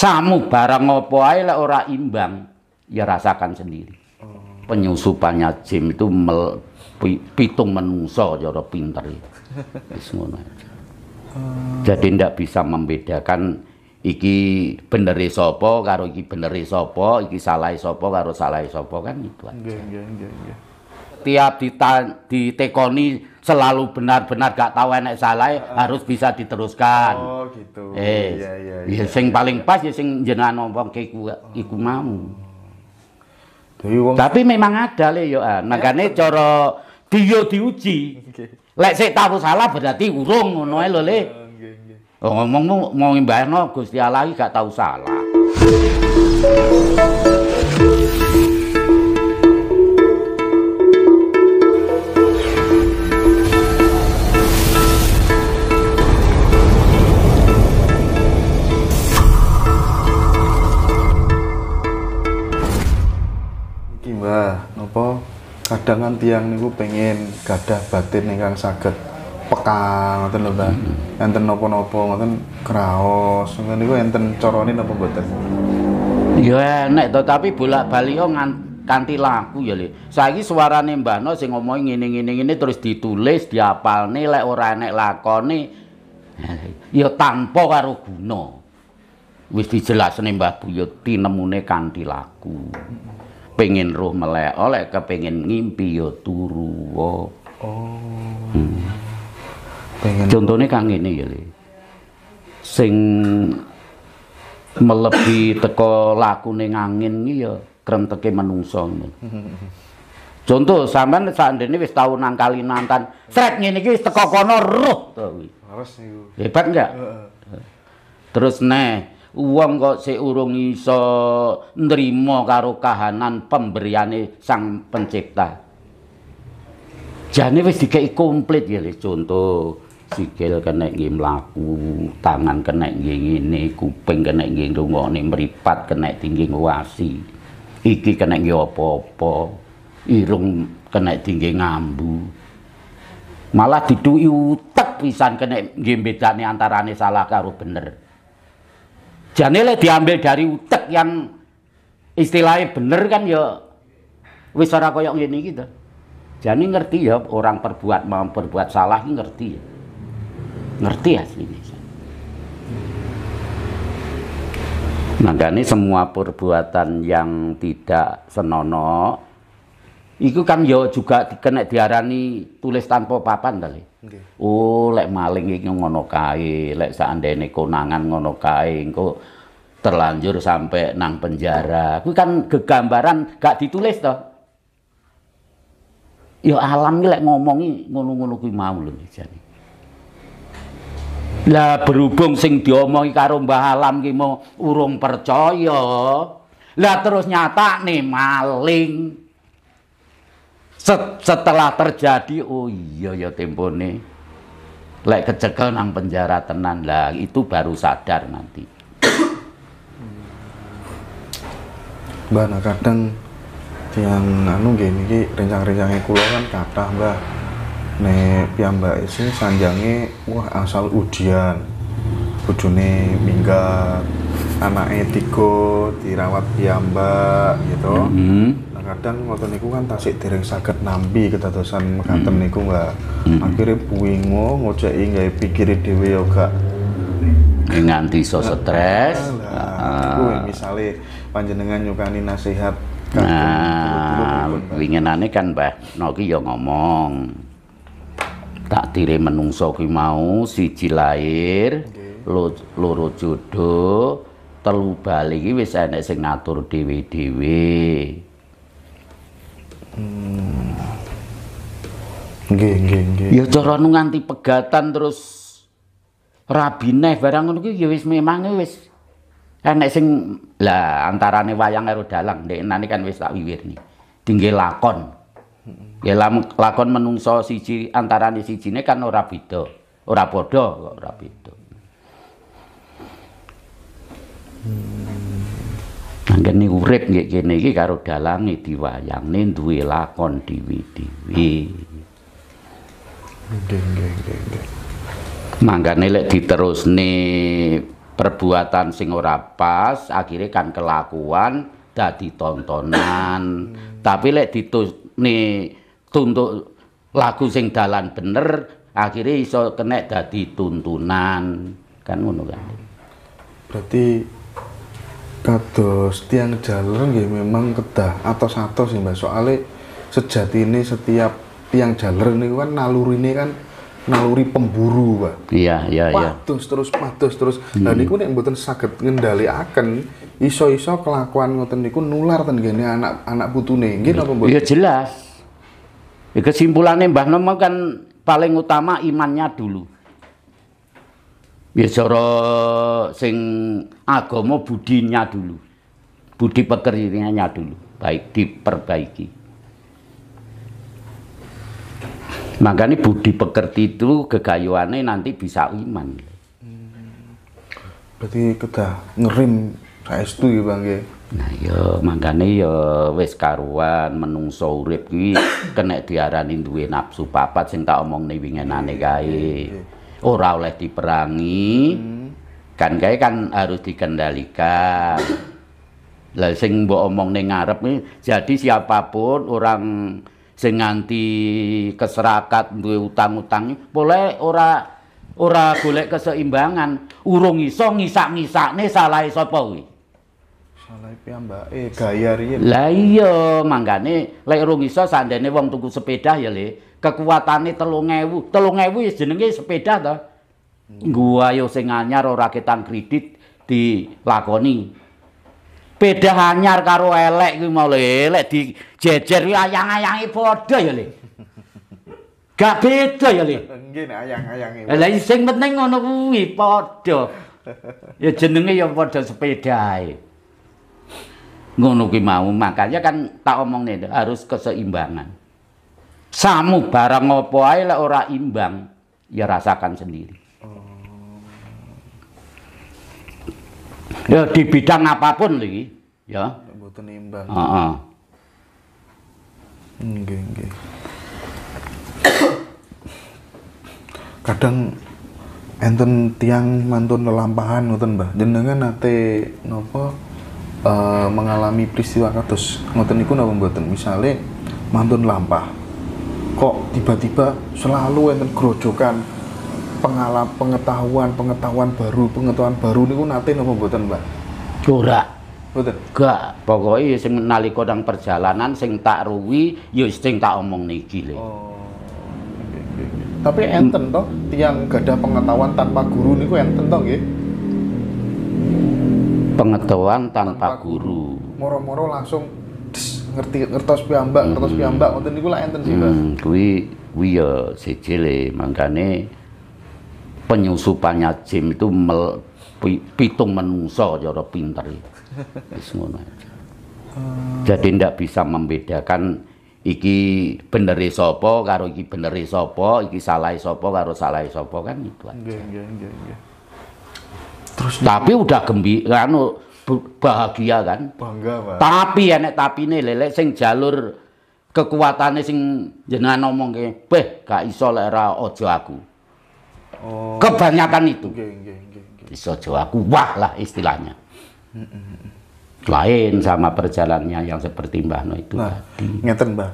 samu barang ngopo ae lek ora imbang ya rasakan sendiri oh. penyusupannya jim itu mel, pi, pitung menungso cara pinter wis oh. jadi ndak bisa membedakan iki beneri sopo, karo iki beneri sopo, iki salah sopo, karo salah sopo kan itu aja tiap ditekoni selalu benar-benar gak tahu enak salah uh, harus bisa diteruskan. Oh gitu. Eh, iya, iya, ya iya, sing iya, paling iya. pas ya sing jenengan ngomong ke iku, oh. iku mau. Tapi memang ada le yo ah. makanya Makane iya, cara dia diuji. Lek saya tahu salah berarti urung ngono ae lho le. Oh, oh, ngomongmu mau ngimbayno Gusti Allah gak tahu salah. Nopo kadang kadangan tiang niku pengen gadah batin ingkang sakit peka ngoten lho Mbak. Hmm. Enten nopo nopo ngoten kraos ngoten niku enten carane napa mboten? Ya enek to tapi bolak-balik ngan kanti laku ya Le. Saiki suarane Mbah No sing ngomong ngene-ngene ngene terus ditulis, diapalne lek ora enek lakone ya tanpa karo guna. Wis dijelasne Mbah Buyut ya tinemune kanti laku pengen ruh melek oleh kepengen ngimpi yo ya turu oh hmm. pengen contohnya kang ini ya sing melebi teko laku lakune angin iki ya krenteke menungso contoh sampean sakndene wis tau nang kali nantan sret ngene iki wis teko kono ruh to hebat enggak terus neh wong kok seurung urung iso nrimo karo kahanan pemberiane Sang Pencipta. Jane wis dikeki komplit ya contoh sikil kena nggih mlaku, tangan kena nggih ngene, kuping kena nggih rungokne, mripat kena tinggi nguwasi. Iki kena nggih apa-apa, irung kena tinggi ngambu. Malah diduki utek pisan kena nggih bedane antarane salah karo bener janile diambil dari utek yang istilahnya bener kan ya wis ora koyok ngene iki to. Jane ngerti ya orang perbuat mau perbuat salah ngerti ya. Ngerti aslinya. ini semua perbuatan yang tidak senono Iku kan yo ya juga kena diarani tulis tanpa papan kali. Okay. Oh, lek maling iki ngono kae, lek seandainya konangan ngono kae, engko terlanjur sampai nang penjara. Kuwi kan gegambaran gak ditulis toh. Ya alam iki lek ngomongi ngono-ngono kuwi mau lho jane. Lah berhubung sing diomongi karo Mbah Alam ki mau urung percaya. Lah terus nyata nih maling. Set, setelah terjadi, oh iya ya tempo nih Lek kecekel nang penjara tenan lah, itu baru sadar nanti. Mbak, nah kadang yang anu gini ki rencang-rencangnya kulo kan kata mbak ne piyambak isi sanjangnya wah asal ujian ujune minggat anak etiko, dirawat piamba gitu mm -hmm. nah, kadang waktu niku kan tasik dereng sakit nambi ketatusan mekaten mm -hmm. niku nggak mm -hmm. akhirnya buingo ngoceki nggak pikiri dewi yoga. gak nganti so stres nah, uh, misalnya panjenengan nyukani nasihat nah, kan nah winginane kan bah, noki ya ngomong tak tiri menungso ki mau siji lahir okay. loro jodoh telu bali iki wis enek sing ngatur dhewe-dhewe. Hmm. Nggih, nggih, Ya cara nganti pegatan terus rabineh barang ngono kuwi ya wis memang e wis enek sing lah antarane wayang karo dalang ndekne kan wis tak nih. Tinggi lakon. Ya lakon menungso siji antarane sijine kan ora beda, ora padha kok ora beda. anggene urip nggih kene iki karo dalange diwayangne duwe lakon dhewe-dhewe. Nggih nggih lek diterusne perbuatan sing ora pas akhirnya kan kelakuan dadi tontonan. Hmm. Tapi lek ditusne tuntut lagu sing dalan bener akhirnya iso kena dadi tuntunan. Kan ngono kan. Berarti kados tiang jalur nggih memang kedah atau satu sih mbak soalnya sejati ini setiap tiang jalur ini kan naluri ini kan naluri pemburu pak iya iya iya patus terus patus terus hmm. dan yang buatan sakit ngendali akan iso-iso kelakuan ngoten niku nular kan gini anak anak butuh nih. apa mbak? iya jelas ya kesimpulannya Mbah nomor kan paling utama imannya dulu bicara sing agama budinya dulu budi pekerjaannya dulu baik diperbaiki makanya budi pekerti itu kegayuannya nanti bisa iman berarti kita ngerim saya itu ya bang ya nah yo iya, makanya yo ya wes karuan menungso urip kuwi kena diarani duwe nafsu papat sing tak omong nih wingenane kae yeah, yeah. Iya. ora oh, oleh diperangi hmm. kan kae kan harus dikendalikan lah sing mbok omong ning ngarep nih, jadi siapapun orang sing nganti keserakat duwe utang-utang boleh ora ora golek keseimbangan urung iso ngisak-ngisakne salah sapa kuwi Salah Eh, gaya riyen. Lah iya, manggane lek rung iso sandene wong tuku sepeda ya Le. Kekuatane 3000. 3000 ya jenenge sepeda to. Hmm. Gua yo sing anyar ora ketan kredit lakoni. Beda anyar karo elek kuwi mau Le, lek dijejer kuwi ayang-ayange padha ya Le. Gak beda ya Le. Nggih ayang-ayange. Lah sing penting ngono kuwi padha. Ya jenenge ya padha sepeda ya ngono ki mau makanya kan tak omongne harus keseimbangan samu barang ngopo ae lek ora imbang ya rasakan sendiri ya di bidang apapun lagi ya butuh imbang heeh nggih nggih kadang enten tiang mantun lelampahan ngoten Mbah jenengan nate napa Eh, mengalami peristiwa kados ngoten niku napa mboten misale mantun lampah kok tiba-tiba selalu enten grojokan pengalam pengetahuan pengetahuan baru pengetahuan baru niku nate napa mboten Mbak Ora mboten Gak, pokoknya sing nalika nang perjalanan sing tak ruwi ya sing tak omong niki lho. Oh. Tapi enten toh tiang gada pengetahuan tanpa guru niku enten toh nggih pengetahuan tanpa, tanpa guru. Moro-moro langsung ngerti ngertos piambak hmm. ngertos piambak, wonten niku lak enten sih, Mas. Hmm, kuwi kuwi ya sejele mangkane penyusupannya Jim itu mel, pi, pitung menungso cara pinter. Wis ngono. aja. Hmm. Jadi ndak bisa membedakan iki beneri sapa karo iki beneri sapa, iki salah sapa karo salah sapa kan itu aja. Nggih, nggih, nggih, nggih. Terus tapi nih. udah gembira anu bahagia kan. Bangga, Pak. Tapi ya nek tapi nih lele, sing jalur kekuatannya sing jenengan ke "Beh, gak iso ojo aku." Oh. Kebanyakan itu. okay, okay, okay. Iso aku, wah lah istilahnya. Lain sama perjalannya yang seperti Mbah No itu. Nah, ngeten Mbah.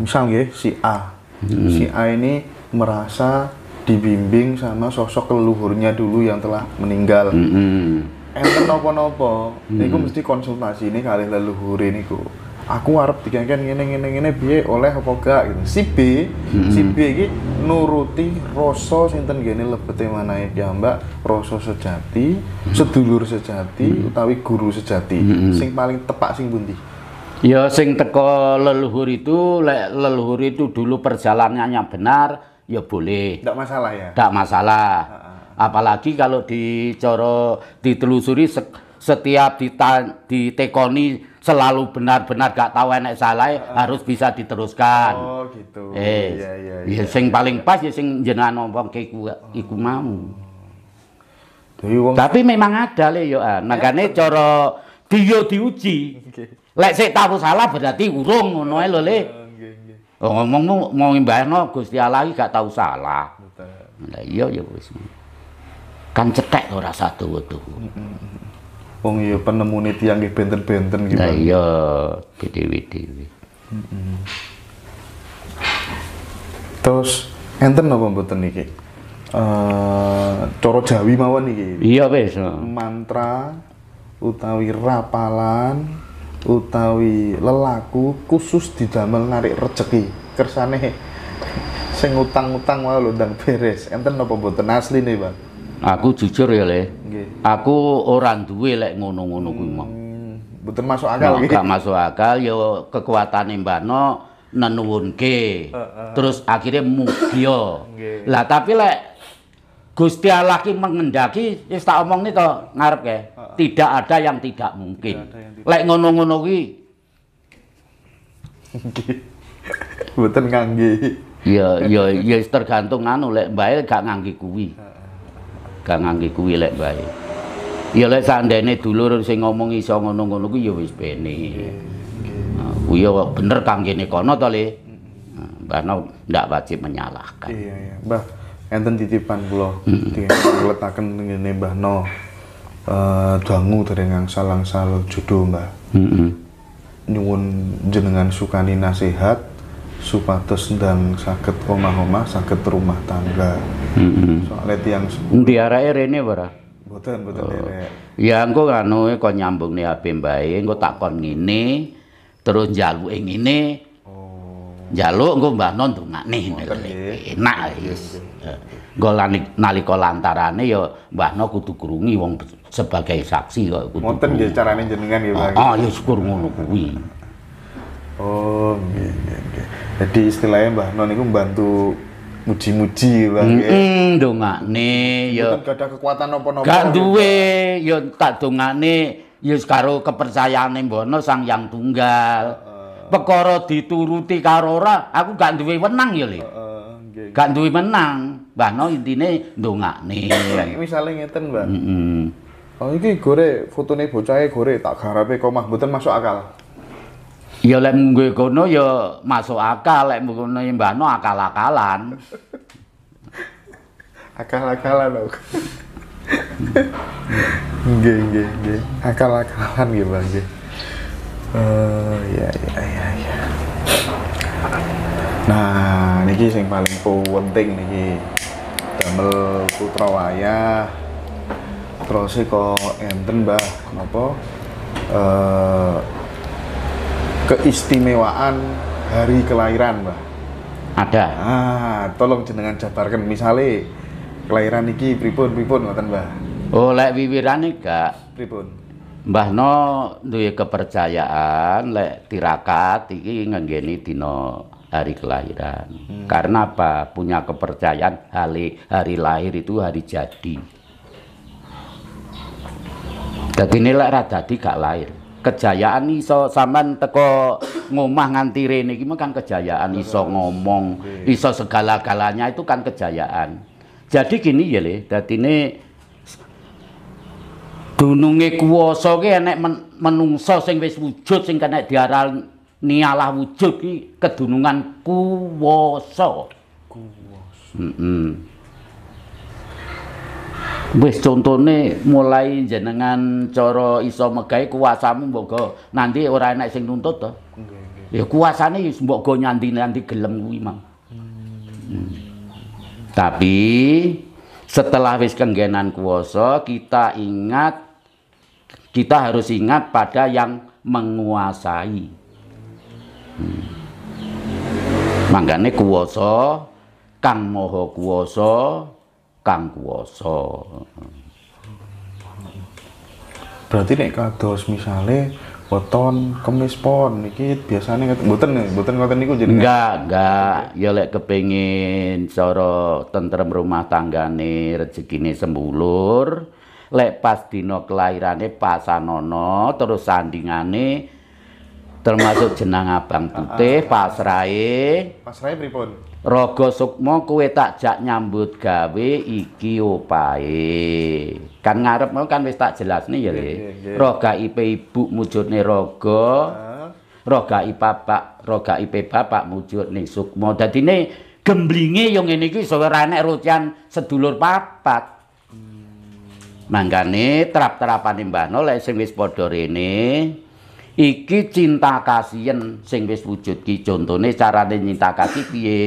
Misalnya hmm. misalnya si A. Hmm. Si A ini merasa dibimbing sama sosok leluhurnya dulu yang telah meninggal. Mm -hmm. Enten eh, nopo-nopo, mm -hmm. mesti konsultasi ini kali leluhur ini ku. Aku harap dikengken ini ini ini biaya oleh apa gak gitu. Si B, -hmm. si B ini nuruti rosso sinten gini lebete manahe ya Mbak, rosso sejati, sedulur sejati -hmm. utawi guru sejati. Mm -hmm. Sing paling tepak sing bunti. Ya sing teko leluhur itu, le, leluhur itu dulu perjalanannya benar, ya boleh. Tidak masalah ya. Tidak masalah. Apalagi kalau di coro ditelusuri se setiap dita, ditekoni selalu benar-benar gak tahu enak salah uh, harus bisa diteruskan. Oh gitu. Eh, iya. ya, ya, ya, sing ya, paling ya. pas ya sing jenengan ngomong ke iku, oh. iku mau. Tapi memang ada le yo an. Makane cara dia diuji. Okay. Lek sik tahu salah berarti urung ngono ae lho le. Iya. Oh, ngomongmu mau ngimbayno Gusti Allah iki gak tau salah. Betul. Lah iya ya bos. Kan cetek ora satu tuh. Wong iya penemune yang nggih benten-benten gitu. Lah iya, dewe-dewe. Heeh. Terus enten apa mboten niki? Uh, eh, coro Jawi mawon iki. Iya wis. Mantra utawi rapalan utawi lelaku khusus didamel narik rezeki kersane sing utang-utang wae lho ndang beres enten apa mboten asli nih Bang aku jujur ya Le Nggih aku orang duwe lek ngono-ngono kuwi mau hmm, mboten masuk akal nggih gak masuk akal ya kekuatane Mbak No nenuwunke uh, uh. terus akhirnya mugio lah tapi lek Gusti Allah ki mengendaki wis tak omong to ngarep ke. Tidak ada yang tidak mungkin. Like ngono-ngono ki. Mboten ngangge. iya, ya ya, ya tergantung anu lek baik gak ngangge kui, Gak ngangge kui lek baik. Ya lek sandene dulur sing ngomong iso ngono-ngono ku ya wis bene. Iya ya bener kanggene kono to le. Mbah ndak wajib menyalahkan. Iya iya. Mbah enten titipan kula dengan ngletaken ngene Mbah No eh dangu dereng angsal-angsal judho Mbah. Heeh. Nyuwun jenengan sukani nasihat supados dan sakit omah-omah sakit rumah tangga. Soalnya tiang tiyang Endi arake ini ora? betul betul ya. Ya engko anu nyambung nih ape mbae, tak takon ngene terus njaluke ini Oh. Njaluk engko Mbah Non nih Enak wis. Gol nalika lantarane yo, ya Mbah No kudu krungi wong sebagai saksi kok kudu. Ngoten nggih carane jenengan ya, nggih ah, Pak. Oh, ya syukur ngono kuwi. Oh, nggih nggih. Jadi istilahnya Mbah Non niku bantu muji-muji Mbah. Heeh, mm, dongane yo. Ya gak ada kekuatan apa-apa. Gak duwe yo tak dongane ya karo kepercayaane Mbono Sang Yang Tunggal. Uh, Perkara dituruti karo ora, aku gak duwe wenang ya, Le. Heeh, uh, nggih. Gak duwe menang mbahno intine ndongakne. Misale ngeten, Mbah. Heeh. Mm -mm. Oh iki gore fotone bocahe gore tak garape kok mah mboten masuk akal. Ya lek nggo kono ya masuk akal, lek ngono ya mbahno akal-akalan. akal-akalan loh. Nggih, nggih, nggih. Akal-akalan nggih, nggih. Oh, iya iya iya iya. Nah, niki sing paling penting niki damel putra wayah terus kok enten mbah kenapa e, keistimewaan hari kelahiran mbah ada ah tolong jenengan jabarkan misalnya kelahiran iki pripun pripun ngoten mbah oh lek wiwiran gak pripun Mbah No duwe kepercayaan lek tirakat iki ngenggeni dina hari kelahiran. Hmm. Karena apa? Punya kepercayaan hari hari lahir itu hari jadi. Jadi nilai rada radadi gak lahir. Kejayaan iso saman teko ngomah nganti rene iki kan kejayaan iso ngomong, iso segala-galanya itu kan kejayaan. Jadi gini ya Le, dadine dununge kuwasa ki enek menungso sing wis wujud sing kena diaran nialah wujud ki kedunungan kuwasa. Kuwasa. Heeh. Mm -mm. Wis contone mulai jenengan cara iso megahi kuwasamu mbok nanti ora enak sing nuntut to. Ya kuwasane wis mbok go nyanti-nyanti gelem kuwi, Mang. Hmm. Tapi setelah wis kenggenan kuwasa, kita ingat kita harus ingat pada yang menguasai. Mangkane kuwasa Kang Maha Kuwasa Kang Kuwasa. Berarti nek kados misale weton kemis pon iki biasane mboten mboten ngoten niku jenenge. Enggak, enggak. Ya lek kepengin cara tentrem rumah tanggane, rezekine sembulur, lek pas dina kelairane pasanana terus sandingane termasuk jenang abang putih ah, ah, ah. pasrahe pasrahe pripun raga sukma kowe tak jak nyambut gawe iki opahe kan ngarep kan wis tak nih ya le raga ipe ibu Rogo raga raga bapak raga ipe bapak mujudne sukma dadine gemblinge yo ngene iki iso ora enek rucian sedulur papat hmm. mangkane terap terapan Mbah No lek sing wis padha rene iki cinta kasihan sing wis wujud ki cara de cinta kasih piye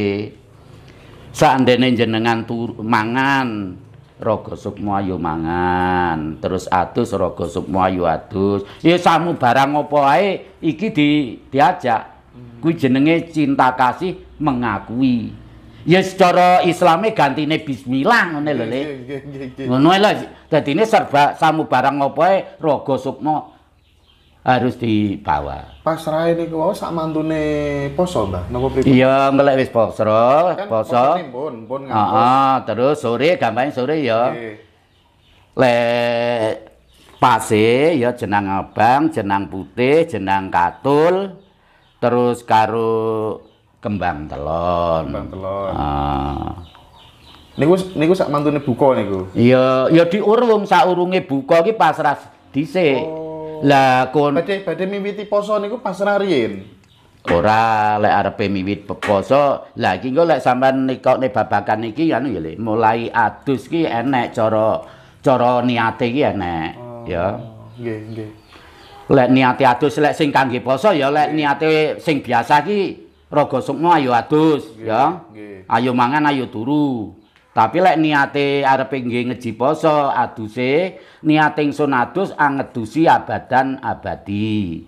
seandainya jenengan tur mangan rogo sukmo ayo ya mangan terus atus rogo sukmo ya ayo atus ya samu barang apa ae iki di diajak kuwi jenenge cinta kasih mengakui ya secara islame gantine bismillah ngene lho le ngono lho dadine serba samu barang apa ae rogo sukmo harus dibawa. Pasrah ini kuwi sak mantune poso, Mbah. Napa pripun? Iya, melek wis poso, kan poso. Pun, pun terus sore gampang sore ya. Lek pase ya jenang abang, jenang putih, jenang katul, terus karo kembang telon. Kembang telon. Ah. Niku niku sak mantune buka niku. Iya, ya diurung sak urunge buka iki pasrah dhisik. Oh. Lah kon badhe badhe miwiti poso niku pas rarien. Ora lek arepe miwit poso, lagi iki engko lek sampean nikone babakan iki anu ya le, mulai adus iki enek cara cara niate iki enek oh, ya. Nggih, nggih. Lek niate adus lek sing kangge poso ya lek niate sing biasa iki raga sukma ayo adus, ya. Ayo mangan, ayo turu. Tapi lek niate arepe nggih ngeji poso aduse niating sunatus adus angedusi abadan abadi.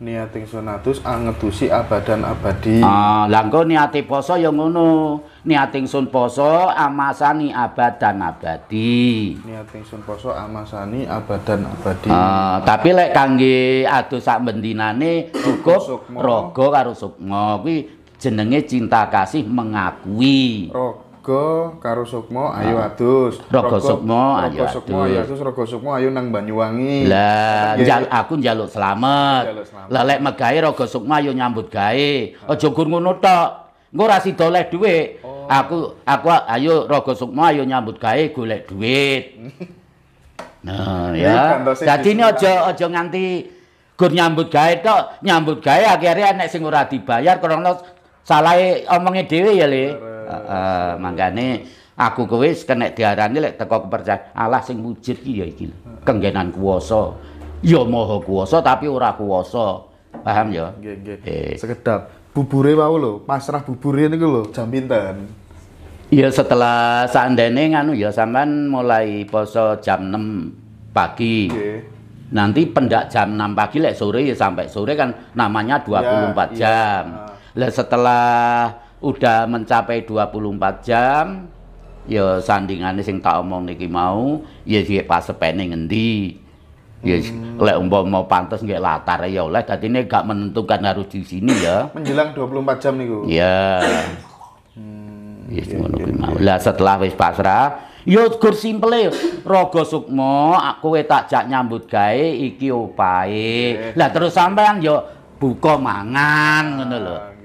Niating sunatus adus angedusi abadan abadi. Ah, lha engko niate poso ya ngono. Niate ingsun poso amasani abadan abadi. Niating sun poso amasani abadan abadi. Ah, tapi lek kangge adus sak bendinane cukup raga karo sukmo kuwi jenenge cinta kasih mengakui rogo karo sukmo ayo adus. rogo sukmo ayo adus. rogo ayo ayo nang Banyuwangi. Lah, aku njaluk selamat. Lah lek megahe rogo sukmo ayo nyambut gawe. Ah. Aja gur ngono tok. Engko ora sida oleh dhuwit. Oh. Aku aku ayo rogo sukmo ayo nyambut gawe golek dhuwit. Nah, ya. Dadi ini aja kan. aja nganti gur nyambut gawe tok, nyambut gawe akhirnya nek sing ora dibayar karena salah, e omongnya dhewe ya, Le. Heeh, eh, aku kowe kena diarani lek teko kepercayaan Allah sing wujud ki ya iki lho. Kenggenan kuwasa. Ya maha kuwasa tapi ora kuwasa. Paham ya? Nggih, nggih. Eh. Sekedap bubure wau lho, pasrah bubure niku lho, jam pinten? Ya setelah seandainya nganu ya sampean mulai poso jam 6 pagi. Okay. Nanti pendak jam 6 pagi lek sore ya sampai sore kan namanya 24 ya, empat iya. jam. Iya. Lah setelah udah mencapai 24 jam ya sandingane sing tak omong niki mau ya pas sepene ngendi ya hmm. lek umpama pantes nggih latar ya oleh dadine gak menentukan harus di sini ya menjelang 24 jam niku iya. hmm, ya sing iya, ngono ya, ya, lah setelah wis pasrah ya gur simple raga sukma kowe tak jak nyambut gawe iki opae. lah terus sampean ya buka mangan ngono lho ah,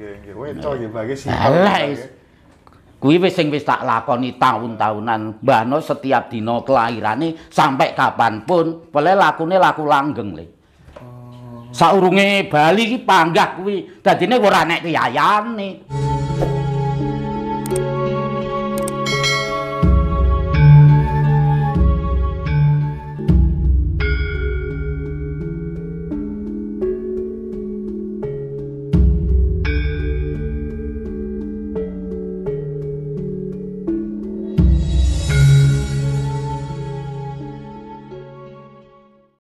Kuwi wis sing wis tak lakoni taun-taunan. Mbah no setiap dina kelahirane sampai kapanpun, pun lakune laku langgeng le. Oh. Saurunge bali iki panggah kuwi, dadine ora nek kiyayane. Hmm.